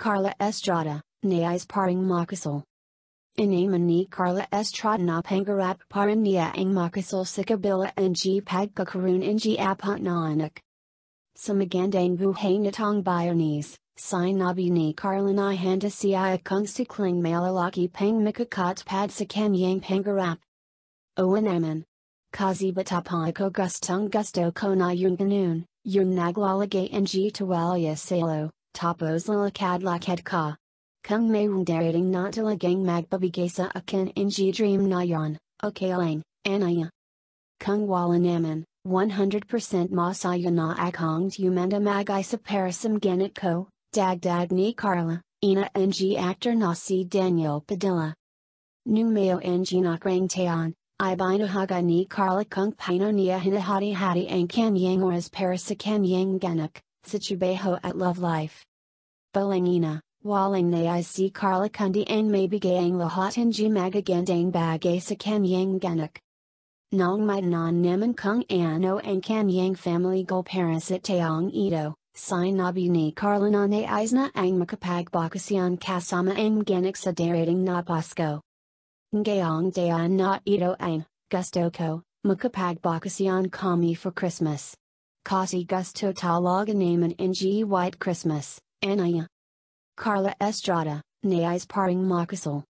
Carla Estrada, is Paring Makasal. Inaman ni Carla Estrada na pangarap para niya ang makasal sikabila kabila ng pagkakaroon ng apatnaanak. Sa magandang buhay nitong bayarnis, sinabi ni Carla na handa siya kung sikling malalaki pang pad sa kanyang pangarap. Owen inaman. Kazi batapang gustong gusto kona yung ganun, yung naglalagay ng tuwalya salo tapos lalakadlak het ka. Kung mayroon darating na la gang sa akin ng dream na yon, okay lang, anaya. Kung wala namon 100% masaya na akong tumanda magay sa parasamganit ko, dagdag ni Carla, ina ng actor na si Daniel Padilla. Numayo ng nakrang taon, ibinahaga ni Carla kung paano niya hinahati-hati ang kanyang oras para sa kanyang ganak. Situbaho at Love Life. Balangina Walang Naic Karlakundi and Lahat Lahatan Jumagagandang Bagay sa kanyang Ganak. Nong Mai Naman Kung Ano ang Kanyang Family goal Gol at Taong Ito. Sinabi ni Carlinane Isna ang makapagbakasyon kasama ang ganik sa darating na Pasko. Ngayong dayan na ito ang, gusto ko, makapagbakasyon kami for Christmas. Casi Gusto talaga naman ng White Christmas, Anaya. Carla Estrada, Nais Paring Mocasal.